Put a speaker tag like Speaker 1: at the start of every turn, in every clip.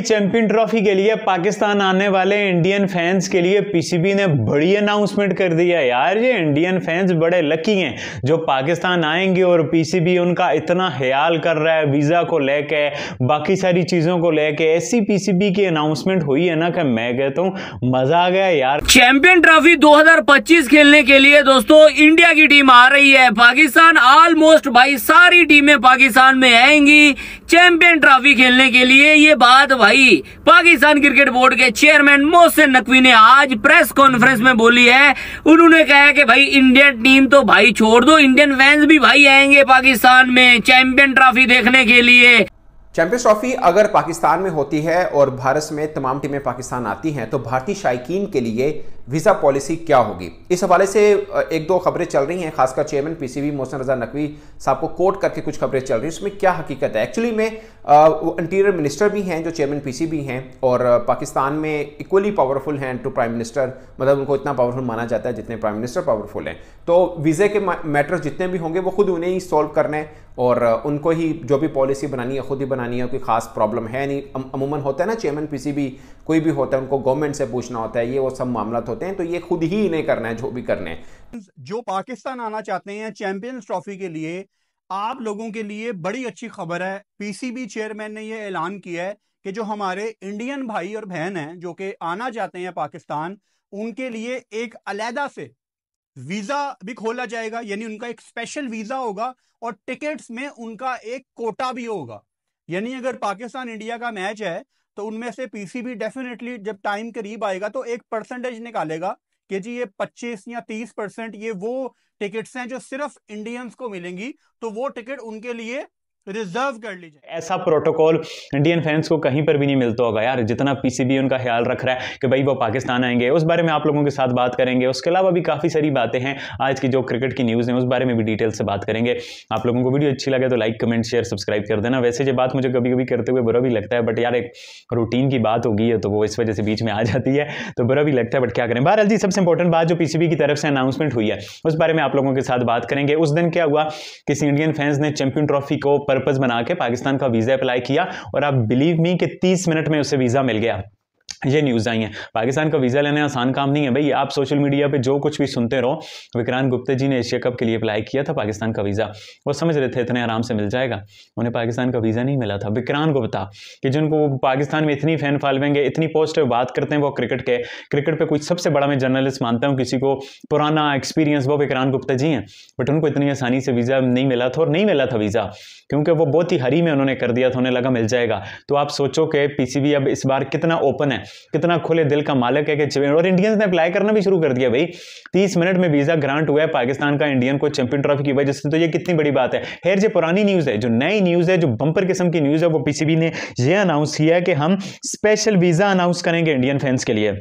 Speaker 1: champion trophy के लिए पाकिस्तान आने वाले इंडियन फैंस के लिए पीसीबी ने बड़ी अनाउंसमेंट कर दी है यार ये इंडियन फैंस बड़े लकी हैं जो पाकिस्तान आएंगे और पीसीबी उनका इतना ख्याल कर रहा है वीज़ा को लेके बाकी सारी चीज़ों को लेके ऐसी पीसीबी की अनाउंसमेंट हुई है ना कि मैं कहता हूँ मज़ा आ गया यार चैंपियन ट्रॉफी
Speaker 2: दो खेलने के लिए दोस्तों इंडिया की टीम आ रही है पाकिस्तान ऑलमोस्ट भाई सारी टीमें पाकिस्तान में आएंगी चैंपियन ट्रॉफी खेलने के लिए ये बात भाई पाकिस्तान क्रिकेट बोर्ड के चेयरमैन मोहसिन नकवी ने आज प्रेस कॉन्फ्रेंस में बोली है उन्होंने कहा कि भाई इंडियन टीम तो भाई छोड़ दो इंडियन फैंस भी भाई आएंगे पाकिस्तान में चैंपियन ट्रॉफी देखने के लिए
Speaker 3: चैंपियंस ट्रॉफी अगर पाकिस्तान में होती है और भारत में तमाम टीमें पाकिस्तान आती हैं तो भारतीय शायकीन के लिए वीज़ा पॉलिसी क्या होगी इस हवाले से एक दो खबरें चल रही हैं खासकर चेयरमैन पीसीबी मोहसन रजा नकवी साहब को कोट करके कुछ खबरें चल रही हैं उसमें क्या हकीकत है एक्चुअली में वो इंटीरियर मिनिस्टर भी हैं जो चेयरमैन भी हैं और पाकिस्तान में इक्वली पावरफुल हैं टू प्राइम मिनिस्टर मतलब उनको इतना पावरफुल माना जाता है जितने प्राइम मिनिस्टर पावरफुल हैं तो वीज़े के मैटर्स जितने भी होंगे वो खुद उन्हें ही सॉल्व करने हैं और उनको ही जो भी पॉलिसी बनानी है खुद ही बनानी है कोई खास प्रॉब्लम है नहीं अमूमन होता है ना चेयरमैन भी कोई भी होता है उनको गवर्नमेंट से पूछना होता है ये वो सब मामला होते हैं तो ये खुद ही इन्हें करना है जो भी करना है
Speaker 4: जो पाकिस्तान आना चाहते हैं चैंपियंस ट्रॉफी के लिए आप लोगों के लिए बड़ी अच्छी खबर है पीसीबी चेयरमैन ने यह ऐलान किया है कि जो हमारे इंडियन भाई और बहन हैं जो कि आना चाहते हैं पाकिस्तान उनके लिए एक अलहदा से वीजा भी खोला जाएगा यानी उनका एक स्पेशल वीजा होगा और टिकट्स में उनका एक कोटा भी होगा यानी अगर पाकिस्तान इंडिया का मैच है तो उनमें से पीसीबी डेफिनेटली जब टाइम करीब आएगा तो एक परसेंटेज निकालेगा कि जी ये 25 या 30 परसेंट ये वो टिकट्स हैं जो सिर्फ इंडियंस को मिलेंगी तो वो टिकट उनके लिए रिजर्व कर लीजिए ऐसा प्रोटोकॉल
Speaker 1: इंडियन फैंस को कहीं पर भी नहीं मिलता होगा यार जितना पीसीबी उनका ख्याल रख रहा है कि भाई वो पाकिस्तान आएंगे उस बारे में आप लोगों के साथ बात करेंगे उसके अलावा भी काफ़ी सारी बातें हैं आज की जो क्रिकेट की न्यूज़ है उस बारे में भी डिटेल से बात करेंगे आप लोगों को वीडियो अच्छी लगे तो लाइक कमेंट शेयर सब्सक्राइब कर देना वैसे ये बात मुझे कभी कभी करते हुए बुरा भी लगता है बट यार एक रूटीन की बात होगी है तो वो इस वजह से बीच में आ जाती है तो बुरा भी लगता है बट क्या करें बहरहाल जी सबसे इंपॉर्टेंट बात जो पीसीबी की तरफ से अनाउंसमेंट हुई है उस बारे में आप लोगों के साथ बात करेंगे उस दिन क्या हुआ किसी इंडियन फैंस ने चैंपियन ट्रॉफी को पर्पज़ बना के पाकिस्तान का वीज़ा अप्लाई किया और आप बिलीव मी कि तीस मिनट में उसे वीज़ा मिल गया ये न्यूज़ आई हैं पाकिस्तान का वीज़ा लेना आसान काम नहीं है भाई आप सोशल मीडिया पे जो कुछ भी सुनते रहो विक्रांत गुप्ता जी ने एशिया कप के लिए अप्लाई किया था पाकिस्तान का वीज़ा वो समझ रहे थे इतने आराम से मिल जाएगा उन्हें पाकिस्तान का वीज़ा नहीं मिला था विक्रांत गुप्ता कि जिनको पाकिस्तान में इतनी फ़ैन है इतनी पॉजिटिव बात करते हैं वो क्रिकेट के क्रिकेट पर कोई सबसे बड़ा मैं जर्नलिस्ट मानता हूँ किसी को पुराना एक्सपीरियंस वो विक्रांत गुप्ता जी हैं बट उनको इतनी आसानी से वीज़ा नहीं मिला था और नहीं मिला था वीज़ा क्योंकि वो बहुत ही हरी में उन्होंने कर दिया था उन्हें लगा मिल जाएगा तो आप सोचो कि पी अब इस बार कितना ओपन है कितना खुले दिल का मालिक है कि और इंडियंस ने अप्लाई करना भी शुरू कर दिया भाई तीस मिनट में वीज़ा ग्रांट हुआ है पाकिस्तान का इंडियन को चैंपियन ट्रॉफी की वजह से तो ये कितनी बड़ी बात है हेर जो पुरानी न्यूज़ है जो नई न्यूज़ है जो बंपर किस्म की न्यूज़ है वो पीसीबी ने यह अनाउंस किया है कि हम स्पेशल वीज़ा अनाउंस करेंगे इंडियन फैंस के लिए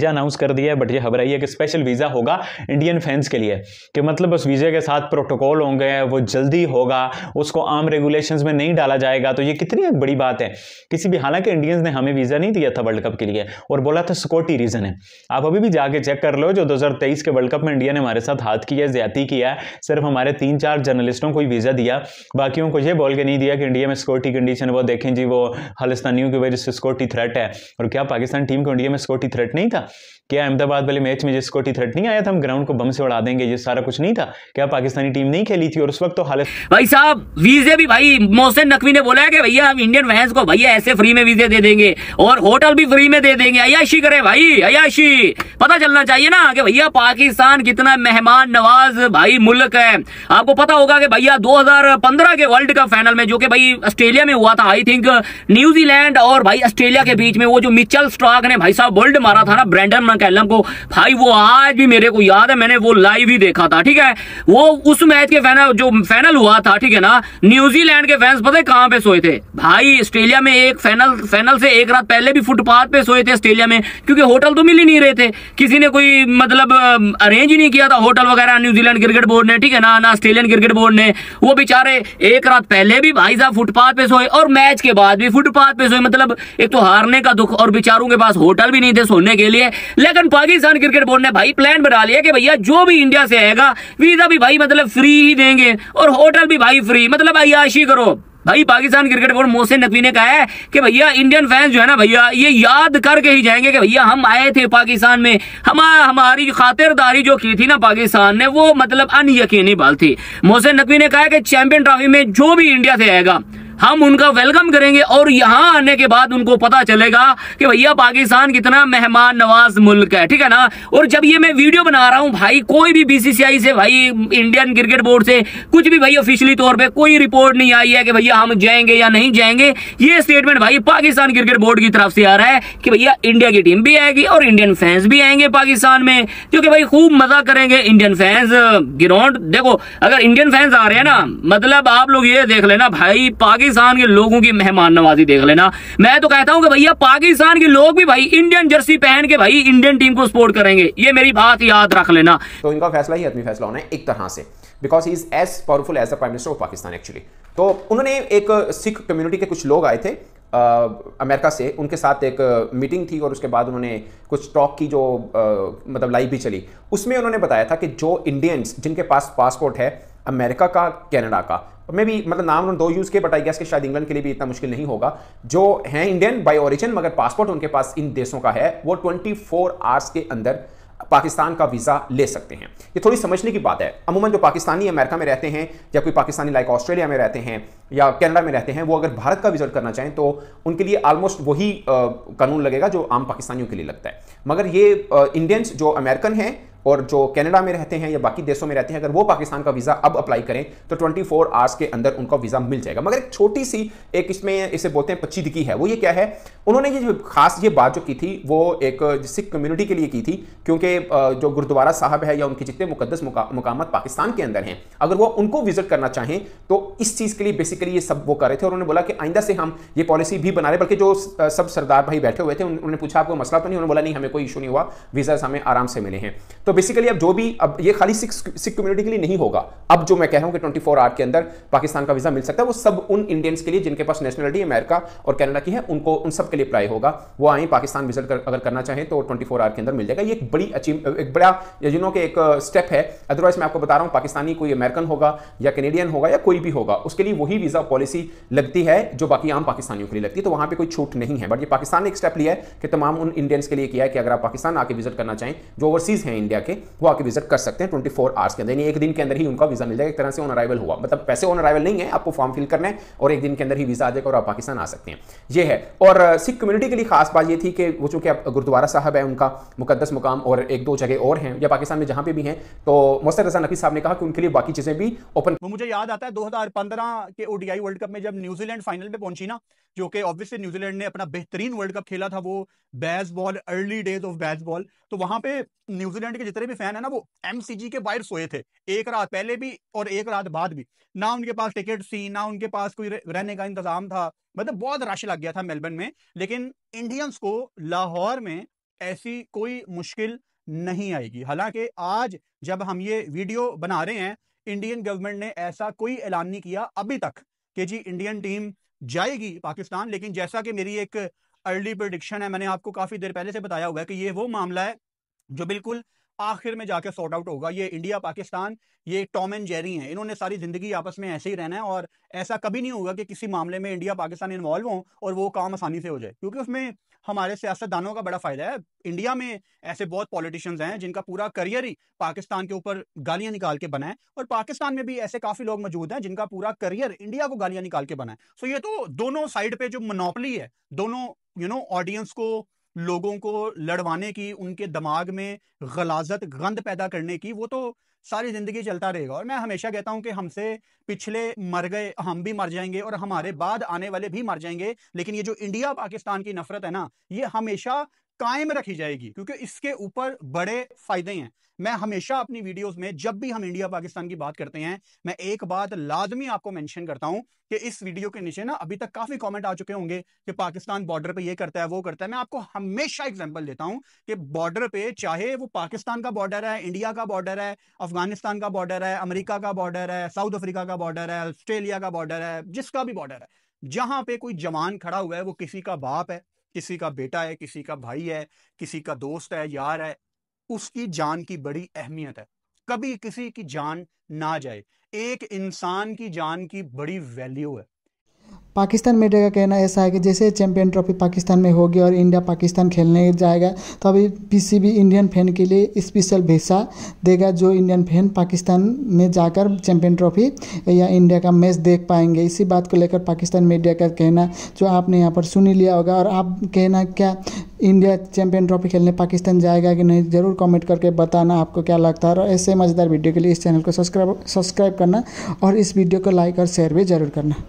Speaker 1: ये अनाउंस कर दिया है बट ये खबर आई है कि स्पेशल वीज़ा होगा इंडियन फैंस के लिए कि मतलब उस वीज़े के साथ प्रोटोकॉल होंगे वो जल्दी होगा उसको आम रेगुलेशंस में नहीं डाला जाएगा तो ये कितनी एक बड़ी बात है किसी भी हालांकि इंडियंस ने हमें वीज़ा नहीं दिया था वर्ल्ड कप के लिए और बोला था सिक्योरिटी रीज़न है आप अभी भी जाके चेक कर लो जो दो के वर्ल्ड कप में इंडिया ने हमारे साथ हाथ किया ज्यादा किया सिर्फ हमारे तीन चार जर्नलिस्टों को ही वीज़ा दिया बाकियों को ये बोल के नहीं दिया कि इंडिया में सिक्योरिटी कंडीशन वो देखें जी वो खालिस्तानियों की वजह से सिक्योरिटी थ्रेट है और क्या पाकिस्तान टीम को इंडिया में सिक्योरिटी थ्रेट नहीं था था क्या अहमदाबाद वाले मैच में जिसको टी थर्ट नहीं आया था हम ग्राउंड को बम से उड़ा देंगे ये सारा कुछ नहीं था क्या पाकिस्तानी टीम नहीं खेली थी और उस वक्त तो हालत
Speaker 2: भाई साहब वीजे भी भाई मोहसिन नकवी ने बोला है कि भैया हम इंडियन फैंस को भैया ऐसे फ्री में वीजे दे देंगे और होटल भी फ्री में दे देंगे अयाशी करे भाई अयाशी पता चलना चाहिए ना कि भैया पाकिस्तान कितना मेहमान नवाज भाई मुल्क है आपको पता होगा कि भैया दो के वर्ल्ड कप फाइनल में जो कि भाई ऑस्ट्रेलिया में हुआ था आई थिंक न्यूजीलैंड और भाई ऑस्ट्रेलिया के बीच में वो जो मिचल स्ट्राक ने भाई साहब वर्ल्ड मारा था था ब्रेंडन मैकेलम को भाई वो आज भी मेरे को याद है मैंने वो लाइव ही देखा था ठीक है वो उस मैच के फैनल जो फाइनल हुआ था ठीक है ना न्यूजीलैंड के फैंस पता है कहां पे सोए थे भाई ऑस्ट्रेलिया में एक फाइनल फाइनल से एक रात पहले भी फुटपाथ पे सोए थे ऑस्ट्रेलिया में क्योंकि होटल तो मिल ही नहीं रहे थे किसी ने कोई मतलब अरेंज ही नहीं किया था होटल वगैरह न्यूजीलैंड क्रिकेट बोर्ड ने ठीक है ना ना ऑस्ट्रेलियन क्रिकेट बोर्ड ने वो बेचारे एक रात पहले भी भाई साहब फुटपाथ पे सोए और मैच के बाद भी फुटपाथ पे सोए मतलब एक तो हारने का दुख और बेचारों के पास होटल भी नहीं थे सोने के लिए लेकिन पाकिस्तान क्रिकेट बोर्ड ने भाई प्लान बना लिया कि भैया जो भी इंडिया से आएगा वीजा भी भाई मतलब फ्री ही देंगे और होटल भी भाई फ्री मतलब अयाशी करो भाई पाकिस्तान क्रिकेट बोर्ड मोहसिन नकवी ने कहा है कि भैया इंडियन फैंस जो है ना भैया ये याद करके ही जाएंगे कि भैया हम आए थे पाकिस्तान में हमारा हमारी खातिरदारी जो की थी ना पाकिस्तान ने वो मतलब अनयकीनी बाल थी मोहसिन नकवी ने कहा है कि चैंपियन ट्रॉफी में जो भी इंडिया से आएगा हम उनका वेलकम करेंगे और यहाँ आने के बाद उनको पता चलेगा कि भैया पाकिस्तान कितना मेहमान नवाज मुल्क है ठीक है ना और जब ये मैं वीडियो बना रहा हूँ भाई कोई भी बीसीसीआई से भाई इंडियन क्रिकेट बोर्ड से कुछ भी भाई ऑफिशियली तौर पर कोई रिपोर्ट नहीं आई है कि भैया हम जाएंगे या नहीं जाएंगे ये स्टेटमेंट भाई पाकिस्तान क्रिकेट बोर्ड की तरफ से आ रहा है कि भैया इंडिया की टीम भी आएगी और इंडियन फैंस भी आएंगे पाकिस्तान में क्योंकि भाई खूब मजा करेंगे इंडियन फैंस ग्राउंड देखो अगर इंडियन फैंस आ रहे हैं ना मतलब आप लोग ये देख लेना भाई पाकिस्तान पाकिस्तान के लोगों की मेहमान नवाजी देख लेना मैं तो कहता हूं कि भैया पाकिस्तान के लोग भी भाई इंडियन जर्सी पहन के भाई इंडियन टीम को सपोर्ट करेंगे ये मेरी बात याद रख लेना
Speaker 3: तो इनका फैसला ही अपनी फैसला होना है एक तरह से because he is as powerful as the prime minister of Pakistan actually तो उन्होंने एक सिख कम्युनिटी के कुछ लोग आए थे आ, अमेरिका से उनके साथ एक मीटिंग थी और उसके बाद उन्होंने कुछ टॉक की जो आ, मतलब लाइव भी चली उसमें उन्होंने बताया था कि जो इंडियंस जिनके पास पासपोर्ट है अमेरिका का कनाडा का मे भी मतलब नाम उन्होंने दो यूज़ किए बट आई गैस के शायद इंग्लैंड के लिए भी इतना मुश्किल नहीं होगा जो है इंडियन बाय ओरिजिन मगर पासपोर्ट उनके पास इन देशों का है वो ट्वेंटी आवर्स के अंदर पाकिस्तान का वीज़ा ले सकते हैं ये थोड़ी समझने की बात है अमूमन जो पाकिस्तानी अमेरिका में रहते हैं या कोई पाकिस्तानी लाइक ऑस्ट्रेलिया में रहते हैं या कनाडा में रहते हैं वो अगर भारत का विजिट करना चाहें तो उनके लिए ऑलमोस्ट वही कानून लगेगा जो आम पाकिस्तानियों के लिए लगता है मगर ये इंडियंस जो अमेरिकन हैं और जो कनाडा में रहते हैं या बाकी देशों में रहते हैं अगर वो पाकिस्तान का वीज़ा अब अप्लाई करें तो 24 आवर्स के अंदर उनका वीज़ा मिल जाएगा मगर एक छोटी सी एक इसमें इसे बोलते हैं पच्चीदगी है वो ये क्या है उन्होंने ये जो खास ये बात जो की थी वो एक सिख कम्युनिटी के लिए की थी क्योंकि जो गुरुद्वारा साहब है या उनके जितने मुकदस मुका, पाकिस्तान के अंदर हैं अगर वो उनको विजिट करना चाहें तो इस चीज़ के लिए बेसिकली ये सब वो कर रहे थे और उन्होंने बोला कि आइंदा से हम ये पॉलिसी भी बना रहे बल्कि जो सब सरदार भाई बैठे हुए थे उन्होंने पूछा आपको मसला तो नहीं उन्होंने बोला नहीं हमें कोई इशू नहीं हुआ वीज़ा हमें आराम से मिले हैं तो तो बेसिकली अब जो भी अब ये खाली सिख सिख कम्युनिटी के लिए नहीं होगा अब जो मैं कह रहा हूँ कि ट्वेंटी फोर आवर के अंदर पाकिस्तान का वीजा मिल सकता है वो सब उन इंडियंस के लिए जिनके पास नेशनलिटी अमेरिका और कनाडा की है उनको उन सब के लिए अप्लाई होगा वो आए पाकिस्तान विजिट कर, अगर करना चाहें तो ट्वेंटी फोर आवर के अंदर मिल जाएगा ये एक बड़ी अचीव एक बड़ा जिनों के एक स्टेप uh, है अदरवाइज मैं आपको बता रहा हूँ पाकिस्तानी कोई अमेरिकन होगा या कैनेडियन होगा या कोई भी होगा उसके लिए वही वीजा पॉलिसी लगती है जो बाकी आम पाकिस्तानियों के लिए लगती है तो वहाँ पर कोई छूट नहीं है बट ये पाकिस्तान ने एक स्टेप लिया है कि तमाम उन इंडियंस के लिए किया है कि अगर आप पाकिस्तान आके विजिट करना चाहें जो ओवरसीज हैं इंडिया जाके वो आके विजिट कर सकते हैं ट्वेंटी फोर आवर्स के अंदर एक दिन के अंदर ही उनका वीज़ा मिल जाएगा एक तरह से ऑन अराइवल हुआ मतलब पैसे ऑन अराइवल नहीं है आपको फॉर्म फिल करना है और एक दिन के अंदर ही वीज़ा आ जाएगा और आप पाकिस्तान आ सकते हैं ये है और सिख कम्युनिटी के लिए खास बात ये थी कि वो चूंकि गुरुद्वारा साहब है उनका मुकदस मुकाम और एक दो जगह और हैं या पाकिस्तान में जहां पर भी हैं तो मसर रजा नकवी साहब ने कहा कि उनके लिए बाकी चीज़ें भी ओपन मुझे याद आता है 2015
Speaker 4: के ओडीआई वर्ल्ड कप में जब न्यूजीलैंड फाइनल में पहुंची ना जो कि ऑब्वियसली न्यूजीलैंड ने अपना बेहतरीन वर्ल्ड कप खेला था वो baseball early days of baseball तो वहां पे न्यूजीलैंड के जितने भी फैन है ना वो एमसीजी के बाहर सोए थे एक रात पहले भी और एक रात बाद भी ना उनके पास टिकट थी ना उनके पास कोई रहने का इंतजाम था मतलब बहुत रश लग गया था मेलबर्न में लेकिन इंडियंस को लाहौर में ऐसी कोई मुश्किल नहीं आएगी हालांकि आज जब हम ये वीडियो बना रहे हैं इंडियन गवर्नमेंट ने ऐसा कोई ऐलान नहीं किया अभी तक कि जी इंडियन टीम जाएगी पाकिस्तान लेकिन जैसा कि मेरी एक अर्ली प्रडिक्शन है मैंने आपको काफ़ी देर पहले से बताया हुआ है कि ये वो मामला है जो बिल्कुल आखिर में जाके सॉर्ट आउट होगा ये इंडिया पाकिस्तान ये टॉम एंड जेरी हैं इन्होंने सारी जिंदगी आपस में ऐसे ही रहना है और ऐसा कभी नहीं होगा कि किसी मामले में इंडिया पाकिस्तान इन्वॉल्व हो और वो काम आसानी से हो जाए क्योंकि उसमें हमारे सियासतदानों का बड़ा फायदा है इंडिया में ऐसे बहुत पॉलिटिशियंस हैं जिनका पूरा करियर ही पाकिस्तान के ऊपर गालियां निकाल के बना है और पाकिस्तान में भी ऐसे काफी लोग मौजूद हैं जिनका पूरा करियर इंडिया को गालियां निकाल के बना है सो ये तो दोनों साइड पे जो मोनोपली है दोनों यू नो ऑडियंस को लोगों को लड़वाने की उनके दिमाग में गलाजत गंद पैदा करने की वो तो सारी ज़िंदगी चलता रहेगा और मैं हमेशा कहता हूँ कि हमसे पिछले मर गए हम भी मर जाएंगे और हमारे बाद आने वाले भी मर जाएंगे लेकिन ये जो इंडिया पाकिस्तान की नफरत है ना ये हमेशा कायम रखी जाएगी क्योंकि इसके ऊपर बड़े फायदे हैं मैं हमेशा अपनी वीडियोस में जब भी हम इंडिया पाकिस्तान की बात करते हैं मैं एक बात लाजमी आपको मेंशन करता हूं कि इस वीडियो के नीचे ना अभी तक काफी कमेंट आ चुके होंगे कि पाकिस्तान बॉर्डर पे ये करता है वो करता है मैं आपको हमेशा एग्जाम्पल देता हूं कि बॉर्डर पे चाहे वो पाकिस्तान का बॉर्डर है इंडिया का बॉर्डर है अफगानिस्तान का बॉर्डर है अमरीका का बॉर्डर है साउथ अफ्रीका का बॉर्डर है ऑस्ट्रेलिया का बॉर्डर है जिसका भी बॉर्डर है जहां पे कोई जवान खड़ा हुआ है वो किसी का बाप है किसी का बेटा है किसी का भाई है किसी का दोस्त है यार है उसकी जान की बड़ी अहमियत है कभी किसी की जान ना जाए एक इंसान की जान की बड़ी वैल्यू है पाकिस्तान मीडिया का कहना ऐसा है कि जैसे चैंपियन ट्रॉफी पाकिस्तान में होगी और इंडिया पाकिस्तान खेलने जाएगा तो अभी पीसीबी इंडियन फैन के लिए स्पेशल भिस्सा देगा जो इंडियन फैन पाकिस्तान में जाकर चैंपियन ट्रॉफी या इंडिया का मैच देख पाएंगे इसी बात को लेकर पाकिस्तान मीडिया का कहना जो आपने यहाँ पर सुनी लिया होगा और आप कहना क्या इंडिया चैंपियन ट्रॉफी खेलने पाकिस्तान जाएगा कि नहीं ज़रूर कमेंट करके बताना आपको
Speaker 2: क्या लगता है और ऐसे मज़ेदार वीडियो के लिए इस चैनल को सब्सक्राइब सब्सक्राइब करना और इस वीडियो को लाइक और शेयर भी ज़रूर करना